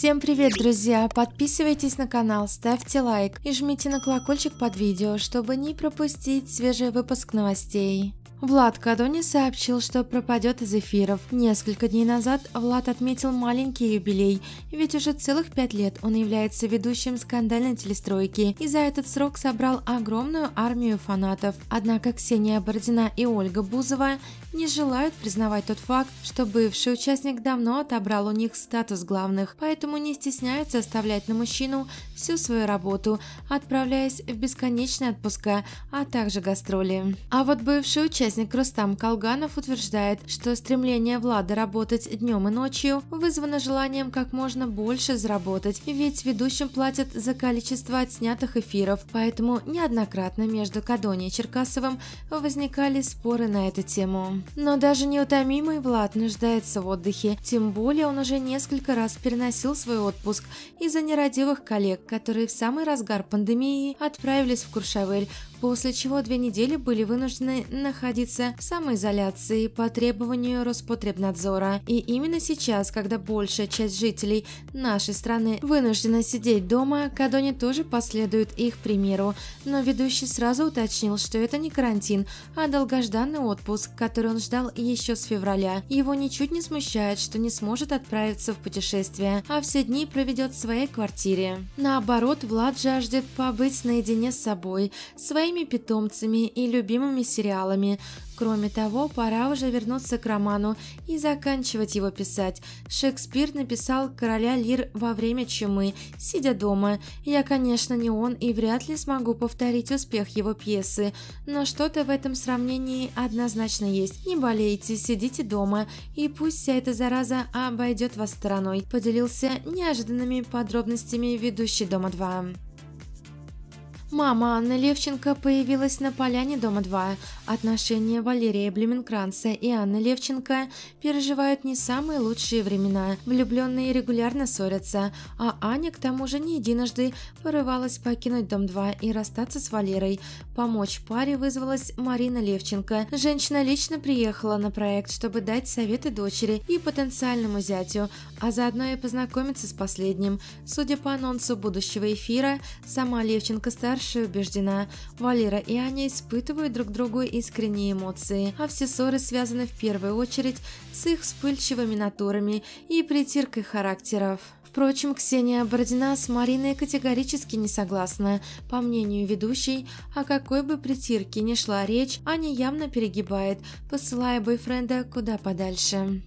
Всем привет, друзья! Подписывайтесь на канал, ставьте лайк и жмите на колокольчик под видео, чтобы не пропустить свежий выпуск новостей. Влад Кадони сообщил, что пропадет из эфиров. Несколько дней назад Влад отметил маленький юбилей, ведь уже целых пять лет он является ведущим скандальной телестройки и за этот срок собрал огромную армию фанатов. Однако Ксения Бородина и Ольга Бузова не желают признавать тот факт, что бывший участник давно отобрал у них статус главных, поэтому не стесняются оставлять на мужчину всю свою работу, отправляясь в бесконечные отпуска, а также гастроли. А вот бывший участник Рустам Колганов утверждает, что стремление Влада работать днем и ночью вызвано желанием как можно больше заработать, ведь ведущим платят за количество отснятых эфиров, поэтому неоднократно между Кадони и Черкасовым возникали споры на эту тему. Но даже неутомимый Влад нуждается в отдыхе, тем более он уже несколько раз переносил свой отпуск из-за нерадивых коллег, которые в самый разгар пандемии отправились в Куршавель после чего две недели были вынуждены находиться в самоизоляции по требованию Роспотребнадзора. И именно сейчас, когда большая часть жителей нашей страны вынуждена сидеть дома, Кадони тоже последует их примеру. Но ведущий сразу уточнил, что это не карантин, а долгожданный отпуск, который он ждал еще с февраля. Его ничуть не смущает, что не сможет отправиться в путешествие, а все дни проведет в своей квартире. Наоборот, Влад жаждет побыть наедине с собой, своей моими питомцами и любимыми сериалами. Кроме того, пора уже вернуться к роману и заканчивать его писать. Шекспир написал «Короля лир» во время чумы, сидя дома. Я, конечно, не он и вряд ли смогу повторить успех его пьесы, но что-то в этом сравнении однозначно есть. Не болейте, сидите дома, и пусть вся эта зараза обойдет вас стороной, поделился неожиданными подробностями ведущий Дома 2. Мама Анны Левченко появилась на поляне дома 2. Отношения Валерия Блеменкранца и Анны Левченко переживают не самые лучшие времена. Влюбленные регулярно ссорятся, а Аня к тому же не единожды порывалась покинуть дом 2 и расстаться с Валерой. Помочь паре вызвалась Марина Левченко. Женщина лично приехала на проект, чтобы дать советы дочери и потенциальному зятю, а заодно и познакомиться с последним. Судя по анонсу будущего эфира, сама Левченко старше Марши убеждена, Валера и Аня испытывают друг другу искренние эмоции, а все ссоры связаны в первую очередь с их вспыльчивыми натурами и притиркой характеров. Впрочем, Ксения Бородина с Мариной категорически не согласна. По мнению ведущей, о какой бы притирке ни шла речь, Аня явно перегибает, посылая бойфренда куда подальше.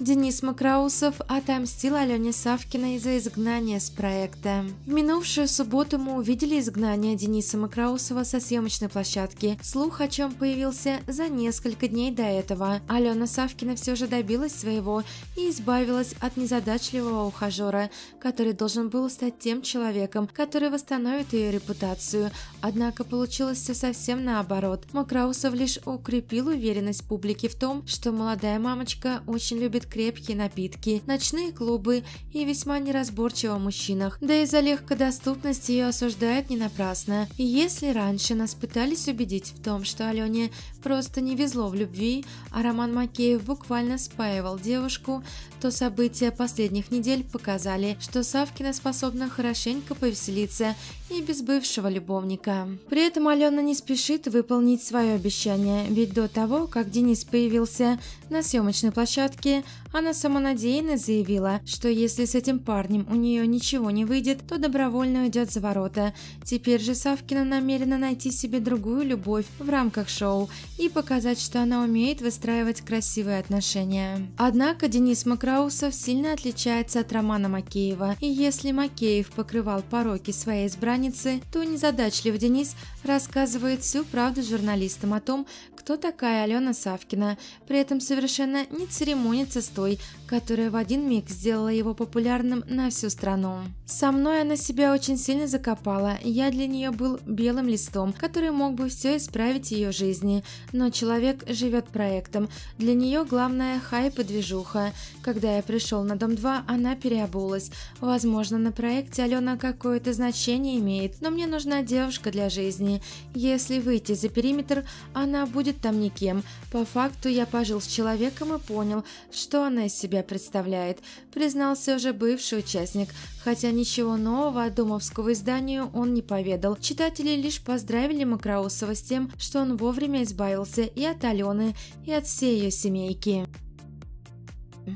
Денис Макроусов отомстил Алене Савкиной за изгнание с проекта. В минувшую субботу мы увидели изгнание Дениса Макраусова со съемочной площадки. Слух о чем появился за несколько дней до этого. Алена Савкина все же добилась своего и избавилась от незадачливого ухажера, который должен был стать тем человеком, который восстановит ее репутацию. Однако получилось все совсем наоборот. Макраусов лишь укрепил уверенность публики в том, что молодая мамочка очень любит крепкие напитки, ночные клубы и весьма неразборчиво о мужчинах. Да и за легкодоступность ее осуждают не напрасно. И если раньше нас пытались убедить в том, что Алене просто не везло в любви, а Роман Макеев буквально спаивал девушку, то события последних недель показали, что Савкина способна хорошенько повеселиться и без бывшего любовника. При этом Алена не спешит выполнить свое обещание, ведь до того, как Денис появился на съемочной площадке, она самонадеянно заявила, что если с этим парнем у нее ничего не выйдет, то добровольно уйдет за ворота. Теперь же Савкина намерена найти себе другую любовь в рамках шоу и показать, что она умеет выстраивать красивые отношения. Однако Денис Макраусов сильно отличается от Романа Макеева, и если Макеев покрывал пороки своей избранницы, то незадачлив Денис рассказывает всю правду журналистам о том, кто такая Алена Савкина, при этом совершенно не церемонится с красотой, которая в один миг сделала его популярным на всю страну. Со мной она себя очень сильно закопала, я для нее был белым листом, который мог бы все исправить в ее жизни, но человек живет проектом, для нее главное хайп и движуха. Когда я пришел на Дом-2, она переобулась. Возможно, на проекте Алена какое-то значение имеет, но мне нужна девушка для жизни. Если выйти за периметр, она будет там никем. По факту я пожил с человеком и понял, что она она из себя представляет, признался уже бывший участник, хотя ничего нового о Думовского изданию он не поведал. Читатели лишь поздравили Макроусова с тем, что он вовремя избавился и от Алены, и от всей ее семейки.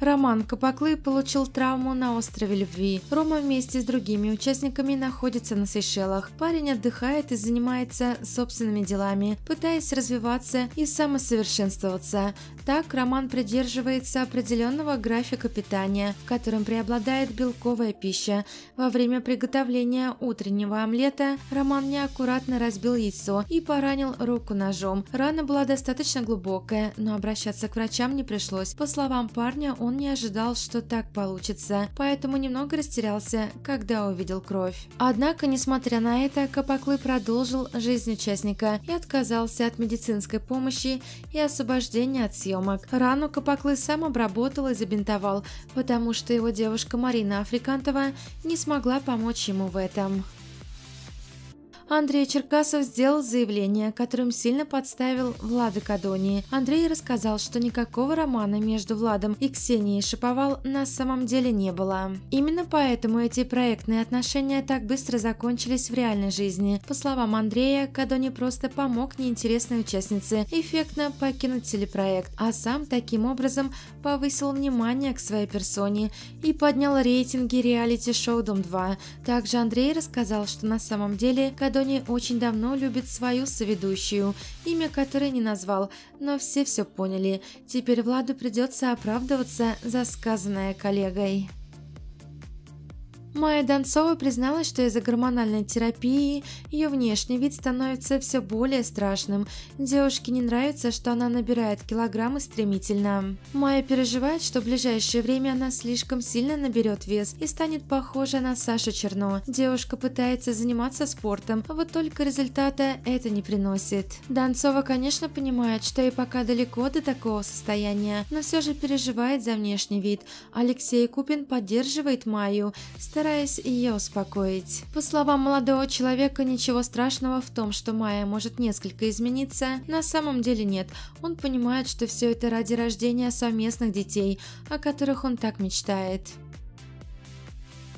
Роман Капаклы получил травму на острове Любви. Рома вместе с другими участниками находится на Сейшелах. Парень отдыхает и занимается собственными делами, пытаясь развиваться и самосовершенствоваться. Так Роман придерживается определенного графика питания, в котором преобладает белковая пища. Во время приготовления утреннего омлета Роман неаккуратно разбил яйцо и поранил руку ножом. Рана была достаточно глубокая, но обращаться к врачам не пришлось. По словам парня, он не ожидал, что так получится, поэтому немного растерялся, когда увидел кровь. Однако, несмотря на это, Капаклы продолжил жизнь участника и отказался от медицинской помощи и освобождения от съемок. Рану Капаклы сам обработал и забинтовал, потому что его девушка Марина Африкантова не смогла помочь ему в этом. Андрей Черкасов сделал заявление, которым сильно подставил Влада Кадонии. Андрей рассказал, что никакого романа между Владом и Ксенией Шиповал на самом деле не было. Именно поэтому эти проектные отношения так быстро закончились в реальной жизни. По словам Андрея, Кадони просто помог неинтересной участнице эффектно покинуть телепроект, а сам таким образом повысил внимание к своей персоне и поднял рейтинги реалити-шоу «Дом-2». Также Андрей рассказал, что на самом деле Кадони Андони очень давно любит свою соведущую, имя которой не назвал, но все все поняли. Теперь Владу придется оправдываться за сказанное коллегой. Майя Донцова призналась, что из-за гормональной терапии ее внешний вид становится все более страшным. Девушке не нравится, что она набирает килограммы стремительно. Майя переживает, что в ближайшее время она слишком сильно наберет вес и станет похожа на Сашу Черно. Девушка пытается заниматься спортом, а вот только результата это не приносит. Донцова, конечно, понимает, что и пока далеко до такого состояния, но все же переживает за внешний вид. Алексей Купин поддерживает Майю, стараясь ее успокоить. По словам молодого человека, ничего страшного в том, что Майя может несколько измениться, на самом деле нет. Он понимает, что все это ради рождения совместных детей, о которых он так мечтает.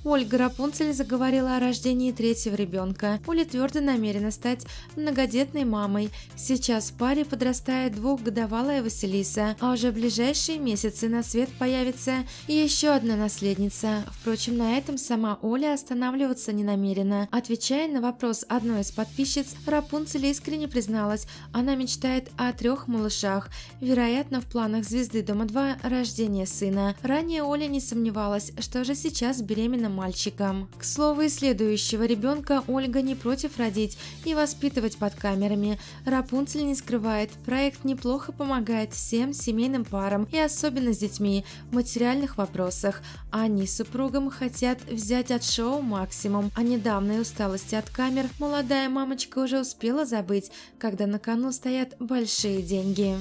Ольга Рапунцель заговорила о рождении третьего ребенка. Оля твердо намерена стать многодетной мамой. Сейчас в паре подрастает двухгодовалая Василиса, а уже в ближайшие месяцы на свет появится еще одна наследница. Впрочем, на этом сама Оля останавливаться не намерена. Отвечая на вопрос одной из подписчиц, Рапунцель искренне призналась, она мечтает о трех малышах. Вероятно, в планах звезды Дома 2 рождение сына. Ранее Оля не сомневалась, что же сейчас беременна мальчикам. К слову, и следующего ребенка Ольга не против родить и воспитывать под камерами. Рапунцель не скрывает, проект неплохо помогает всем семейным парам и особенно с детьми в материальных вопросах. Они с супругом хотят взять от шоу максимум, а недавней усталости от камер молодая мамочка уже успела забыть, когда на кону стоят большие деньги.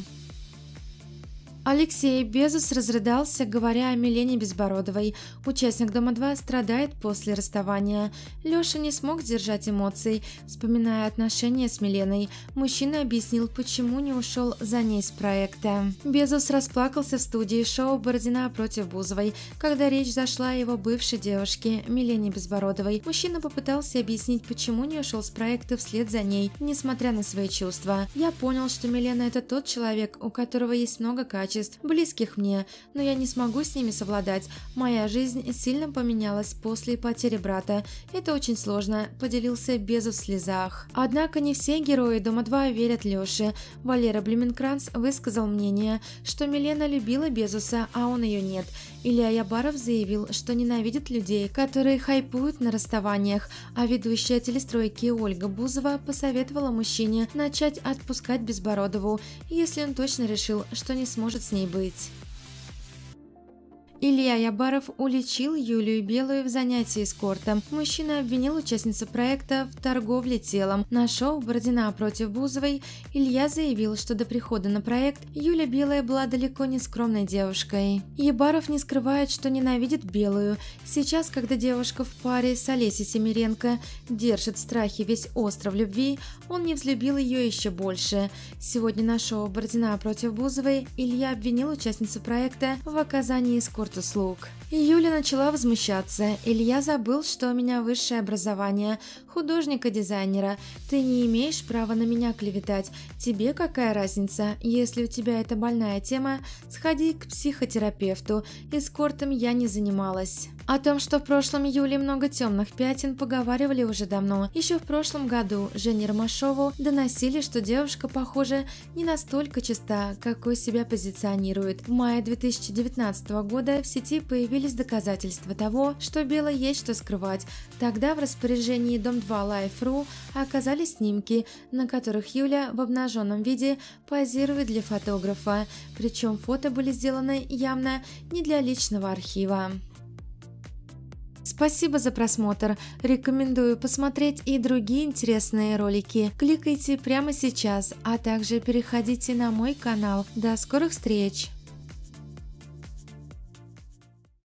Алексей Безус разрыдался, говоря о Милене Безбородовой. Участник «Дома-2» страдает после расставания. Леша не смог сдержать эмоций. Вспоминая отношения с Миленой, мужчина объяснил, почему не ушел за ней с проекта. Безус расплакался в студии шоу «Бородина против Бузовой», когда речь зашла о его бывшей девушке Милене Безбородовой. Мужчина попытался объяснить, почему не ушел с проекта вслед за ней, несмотря на свои чувства. «Я понял, что Милена – это тот человек, у которого есть много качеств, существ, близких мне, но я не смогу с ними совладать. Моя жизнь сильно поменялась после потери брата. Это очень сложно», – поделился Безов в слезах. Однако не все герои Дома 2 верят Лёше. Валера Блюменкранц высказал мнение, что Милена любила Безуса, а он ее нет. Илья Ябаров заявил, что ненавидит людей, которые хайпуют на расставаниях, а ведущая телестройки Ольга Бузова посоветовала мужчине начать отпускать Безбородову, если он точно решил, что не сможет может с ней быть. Илья Ябаров уличил Юлию Белую в занятии эскортом. Мужчина обвинил участницу проекта в торговле телом. На шоу «Бородина против Бузовой» Илья заявил, что до прихода на проект Юля Белая была далеко не скромной девушкой. Ябаров не скрывает, что ненавидит Белую. Сейчас, когда девушка в паре с Олесей Семиренко держит в страхе весь остров любви, он не взлюбил ее еще больше. Сегодня на шоу «Бородина против Бузовой» Илья обвинил участницу проекта в оказании эскорта комфорта слуг. Юля начала возмущаться. «Илья забыл, что у меня высшее образование, художника-дизайнера. Ты не имеешь права на меня клеветать. Тебе какая разница? Если у тебя это больная тема, сходи к психотерапевту. Эскортом я не занималась». О том, что в прошлом июле много темных пятен, поговаривали уже давно. Еще в прошлом году Жене Ромашову доносили, что девушка, похоже, не настолько чиста, какой себя позиционирует. В мае 2019 года в сети появились доказательства того, что Белла есть что скрывать. Тогда в распоряжении Дом2 Life.ru оказались снимки, на которых Юля в обнаженном виде позирует для фотографа. Причем фото были сделаны явно не для личного архива. Спасибо за просмотр. Рекомендую посмотреть и другие интересные ролики. Кликайте прямо сейчас, а также переходите на мой канал. До скорых встреч!